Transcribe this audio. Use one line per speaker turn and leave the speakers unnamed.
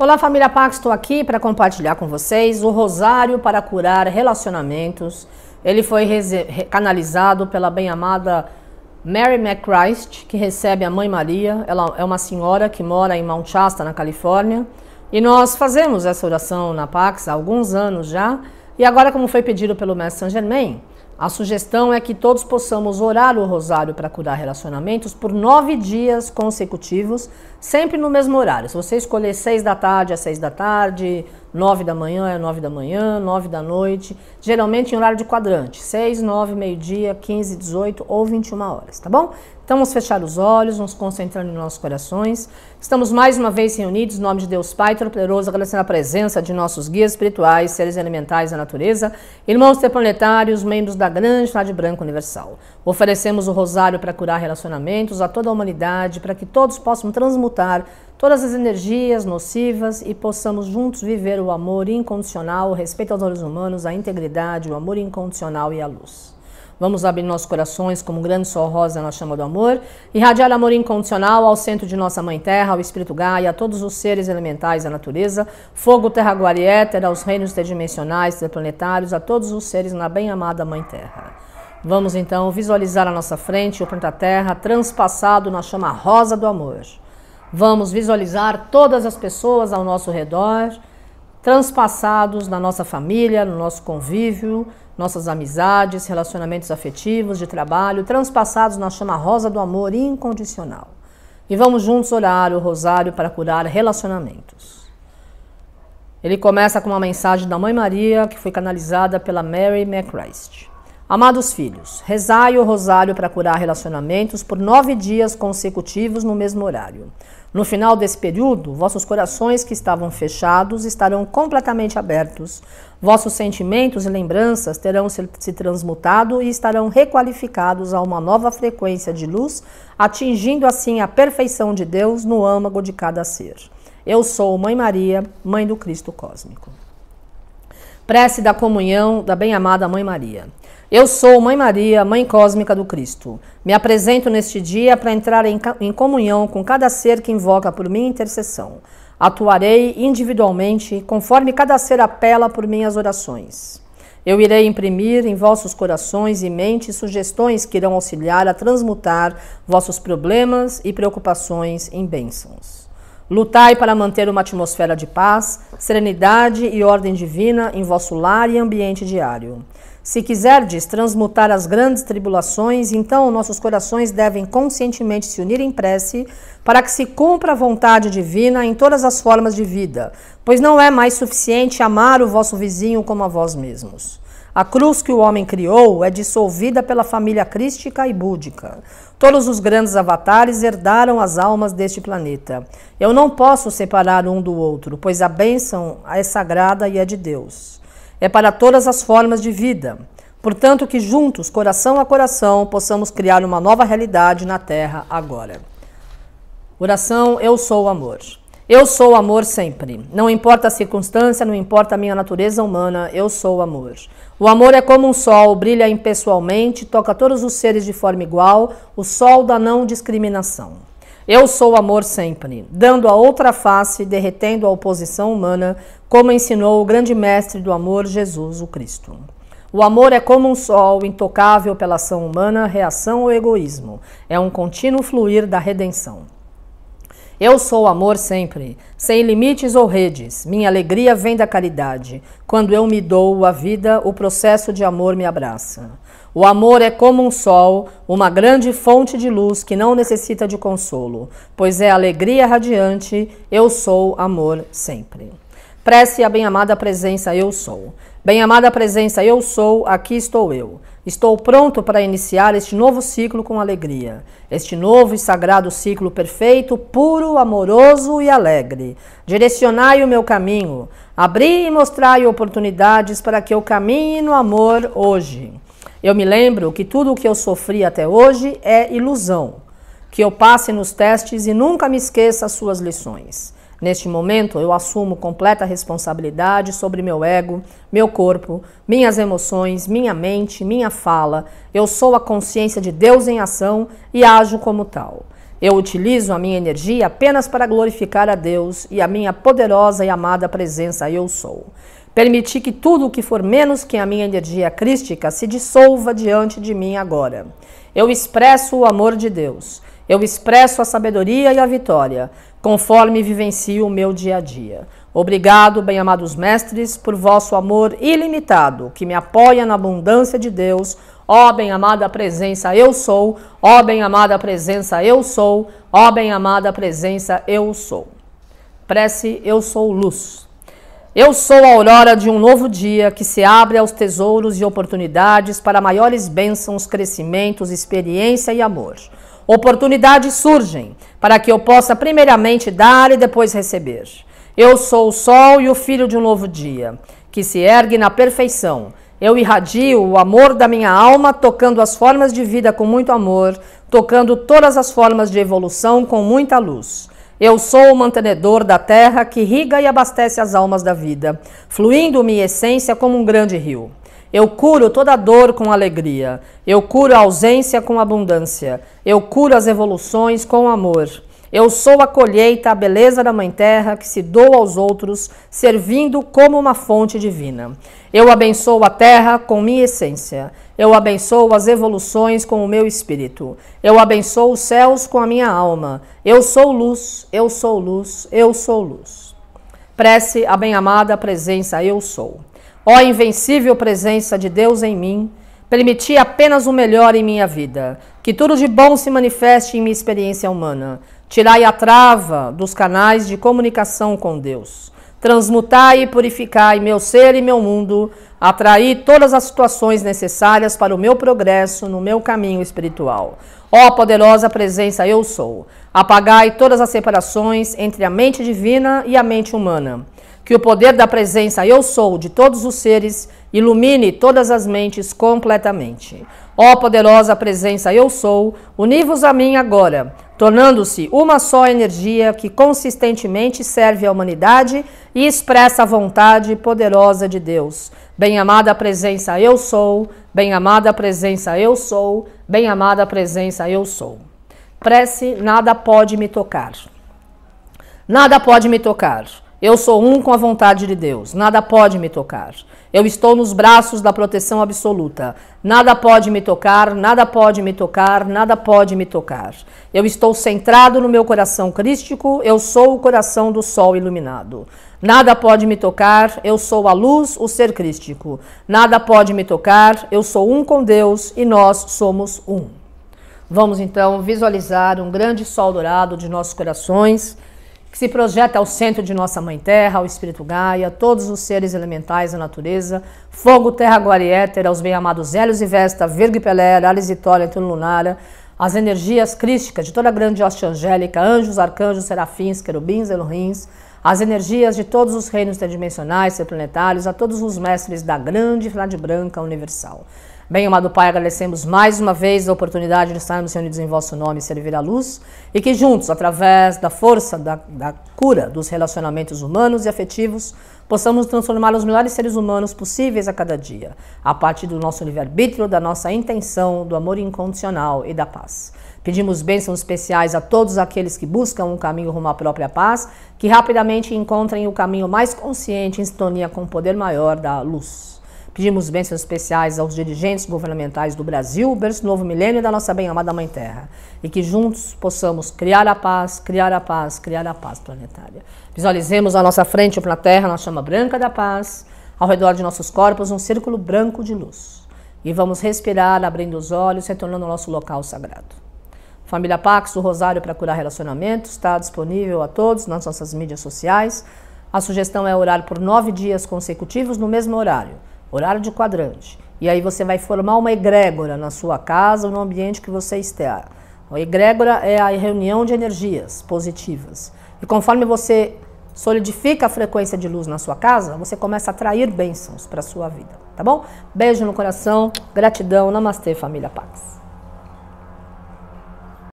Olá, família Pax, estou aqui para compartilhar com vocês o Rosário para curar relacionamentos. Ele foi canalizado pela bem-amada Mary McChrist, que recebe a Mãe Maria. Ela é uma senhora que mora em Mount Shasta, na Califórnia. E nós fazemos essa oração na Pax há alguns anos já. E agora, como foi pedido pelo Mestre Saint Germain, a sugestão é que todos possamos orar o Rosário para curar relacionamentos por nove dias consecutivos, sempre no mesmo horário. Se você escolher 6 da tarde, é 6 da tarde, 9 da manhã, é 9 da manhã, 9 da noite, geralmente em horário de quadrante, 6, 9, meio-dia, 15, 18 ou 21 horas, tá bom? Então vamos fechar os olhos, vamos concentrar em nossos corações. Estamos mais uma vez reunidos em nome de Deus Pai Todo-Poderoso, agradecendo a presença de nossos guias espirituais, seres elementais da natureza, irmãos interplanetários, membros da grande Cidade Branca Universal. Oferecemos o rosário para curar relacionamentos a toda a humanidade, para que todos possam transmutar transmutar todas as energias nocivas e possamos juntos viver o amor incondicional, o respeito aos olhos humanos, a integridade, o amor incondicional e a luz. Vamos abrir nossos corações como um grande sol rosa na chama do amor, irradiar amor incondicional ao centro de nossa Mãe Terra, ao Espírito Gaia, a todos os seres elementais da natureza, fogo, terra, guarda e éter, aos reinos tridimensionais, planetários, a todos os seres na bem-amada Mãe Terra. Vamos então visualizar à nossa frente o planeta Terra transpassado na chama rosa do amor. Vamos visualizar todas as pessoas ao nosso redor, transpassados na nossa família, no nosso convívio, nossas amizades, relacionamentos afetivos, de trabalho, transpassados na chama rosa do amor incondicional. E vamos juntos orar o rosário para curar relacionamentos. Ele começa com uma mensagem da Mãe Maria, que foi canalizada pela Mary McChrist. Amados filhos, rezai o rosário para curar relacionamentos por nove dias consecutivos no mesmo horário. No final desse período, vossos corações que estavam fechados estarão completamente abertos. Vossos sentimentos e lembranças terão se, se transmutado e estarão requalificados a uma nova frequência de luz, atingindo assim a perfeição de Deus no âmago de cada ser. Eu sou Mãe Maria, Mãe do Cristo Cósmico. Prece da comunhão da bem-amada Mãe Maria. Eu sou Mãe Maria, Mãe Cósmica do Cristo. Me apresento neste dia para entrar em, em comunhão com cada ser que invoca por minha intercessão. Atuarei individualmente, conforme cada ser apela por minhas orações. Eu irei imprimir em vossos corações e mentes sugestões que irão auxiliar a transmutar vossos problemas e preocupações em bênçãos. Lutai para manter uma atmosfera de paz, serenidade e ordem divina em vosso lar e ambiente diário. Se quiserdes transmutar as grandes tribulações, então nossos corações devem conscientemente se unir em prece para que se cumpra a vontade divina em todas as formas de vida, pois não é mais suficiente amar o vosso vizinho como a vós mesmos. A cruz que o homem criou é dissolvida pela família crística e búdica. Todos os grandes avatares herdaram as almas deste planeta. Eu não posso separar um do outro, pois a bênção é sagrada e é de Deus. É para todas as formas de vida. Portanto, que juntos, coração a coração, possamos criar uma nova realidade na Terra agora. Oração Eu Sou o Amor. Eu sou amor sempre. Não importa a circunstância, não importa a minha natureza humana, eu sou amor. O amor é como um sol, brilha impessoalmente, toca todos os seres de forma igual, o sol da não discriminação. Eu sou amor sempre, dando a outra face, derretendo a oposição humana, como ensinou o grande mestre do amor, Jesus o Cristo. O amor é como um sol, intocável pela ação humana, reação ou egoísmo. É um contínuo fluir da redenção. Eu sou amor sempre, sem limites ou redes. Minha alegria vem da caridade. Quando eu me dou a vida, o processo de amor me abraça. O amor é como um sol, uma grande fonte de luz que não necessita de consolo, pois é alegria radiante. Eu sou amor sempre. Prece a bem-amada presença Eu Sou. Bem-amada presença, eu sou, aqui estou eu. Estou pronto para iniciar este novo ciclo com alegria. Este novo e sagrado ciclo perfeito, puro, amoroso e alegre. Direcionai o meu caminho. Abri e mostrai oportunidades para que eu caminhe no amor hoje. Eu me lembro que tudo o que eu sofri até hoje é ilusão. Que eu passe nos testes e nunca me esqueça as suas lições. Neste momento, eu assumo completa responsabilidade sobre meu ego, meu corpo, minhas emoções, minha mente, minha fala. Eu sou a consciência de Deus em ação e ajo como tal. Eu utilizo a minha energia apenas para glorificar a Deus e a minha poderosa e amada presença eu sou. Permiti que tudo o que for menos que a minha energia crística se dissolva diante de mim agora. Eu expresso o amor de Deus. Eu expresso a sabedoria e a vitória, conforme vivencio o meu dia a dia. Obrigado, bem-amados mestres, por vosso amor ilimitado, que me apoia na abundância de Deus. Ó bem-amada presença, eu sou. Ó bem-amada presença, eu sou. Ó bem-amada presença, eu sou. Prece, eu sou luz. Eu sou a aurora de um novo dia que se abre aos tesouros e oportunidades para maiores bênçãos, crescimentos, experiência e amor. Oportunidades surgem para que eu possa primeiramente dar e depois receber. Eu sou o sol e o filho de um novo dia, que se ergue na perfeição. Eu irradio o amor da minha alma, tocando as formas de vida com muito amor, tocando todas as formas de evolução com muita luz. Eu sou o mantenedor da terra que irriga e abastece as almas da vida, fluindo minha essência como um grande rio. Eu curo toda dor com alegria. Eu curo a ausência com abundância. Eu curo as evoluções com amor. Eu sou a colheita, a beleza da Mãe Terra que se doa aos outros, servindo como uma fonte divina. Eu abençoo a terra com minha essência. Eu abençoo as evoluções com o meu espírito. Eu abençoo os céus com a minha alma. Eu sou luz, eu sou luz, eu sou luz. Prece a bem-amada presença, eu sou. Ó invencível presença de Deus em mim, permiti apenas o melhor em minha vida, que tudo de bom se manifeste em minha experiência humana. Tirai a trava dos canais de comunicação com Deus. Transmutai e purificai meu ser e meu mundo, atraí todas as situações necessárias para o meu progresso no meu caminho espiritual. Ó poderosa presença, eu sou. Apagai todas as separações entre a mente divina e a mente humana. Que o poder da presença eu sou de todos os seres ilumine todas as mentes completamente. Ó poderosa presença eu sou, uni-vos a mim agora, tornando-se uma só energia que consistentemente serve à humanidade e expressa a vontade poderosa de Deus. Bem-amada presença eu sou, bem-amada presença eu sou, bem-amada presença eu sou. Prece, nada pode me tocar. Nada pode me tocar. Eu sou um com a vontade de Deus. Nada pode me tocar. Eu estou nos braços da proteção absoluta. Nada pode me tocar, nada pode me tocar, nada pode me tocar. Eu estou centrado no meu coração crístico. Eu sou o coração do sol iluminado. Nada pode me tocar, eu sou a luz, o ser crístico. Nada pode me tocar, eu sou um com Deus e nós somos um. Vamos então visualizar um grande sol dourado de nossos corações que se projeta ao centro de nossa Mãe Terra, ao Espírito Gaia, todos os seres elementais da natureza, fogo, terra, agora e éter, aos bem-amados Hélios e Vesta, Virgo e Pelé, Alice e Tólia, Antônio Lunara, as energias crísticas de toda a grande hoste angélica, anjos, arcanjos, serafins, querubins, elohins, as energias de todos os reinos ser planetários, a todos os mestres da grande Flade Branca Universal. Bem, amado Pai, agradecemos mais uma vez a oportunidade de estarmos reunidos em vosso nome e servir à luz, e que juntos, através da força da, da cura dos relacionamentos humanos e afetivos, possamos transformar os melhores seres humanos possíveis a cada dia, a partir do nosso livre-arbítrio, da nossa intenção, do amor incondicional e da paz. Pedimos bênçãos especiais a todos aqueles que buscam um caminho rumo à própria paz, que rapidamente encontrem o caminho mais consciente em sintonia com o poder maior da luz. Pedimos bênçãos especiais aos dirigentes governamentais do Brasil, berço novo milênio da nossa bem-amada Mãe Terra. E que juntos possamos criar a paz, criar a paz, criar a paz planetária. Visualizemos à nossa frente, na Terra, na chama branca da paz, ao redor de nossos corpos, um círculo branco de luz. E vamos respirar, abrindo os olhos, retornando ao nosso local sagrado. Família Pax, do Rosário para Curar Relacionamentos, está disponível a todos nas nossas mídias sociais. A sugestão é orar por nove dias consecutivos no mesmo horário horário de quadrante. E aí você vai formar uma egrégora na sua casa ou no ambiente que você está. A egrégora é a reunião de energias positivas. E conforme você solidifica a frequência de luz na sua casa, você começa a atrair bênçãos para a sua vida, tá bom? Beijo no coração, gratidão, namastê, família Pax.